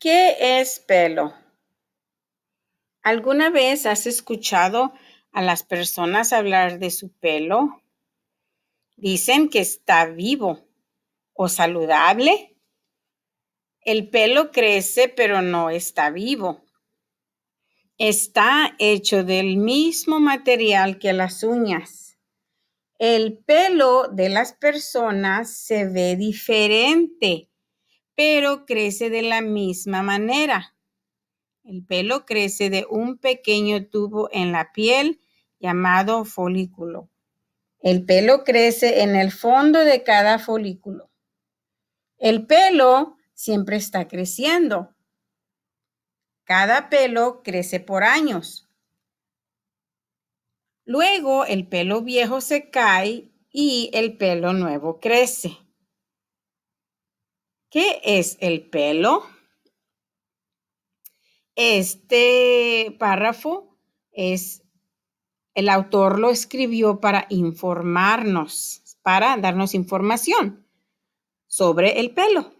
¿Qué es pelo? ¿Alguna vez has escuchado a las personas hablar de su pelo? Dicen que está vivo o saludable. El pelo crece pero no está vivo. Está hecho del mismo material que las uñas. El pelo de las personas se ve diferente pero crece de la misma manera. El pelo crece de un pequeño tubo en la piel llamado folículo. El pelo crece en el fondo de cada folículo. El pelo siempre está creciendo. Cada pelo crece por años. Luego el pelo viejo se cae y el pelo nuevo crece. ¿Qué es el pelo? Este párrafo es, el autor lo escribió para informarnos, para darnos información sobre el pelo.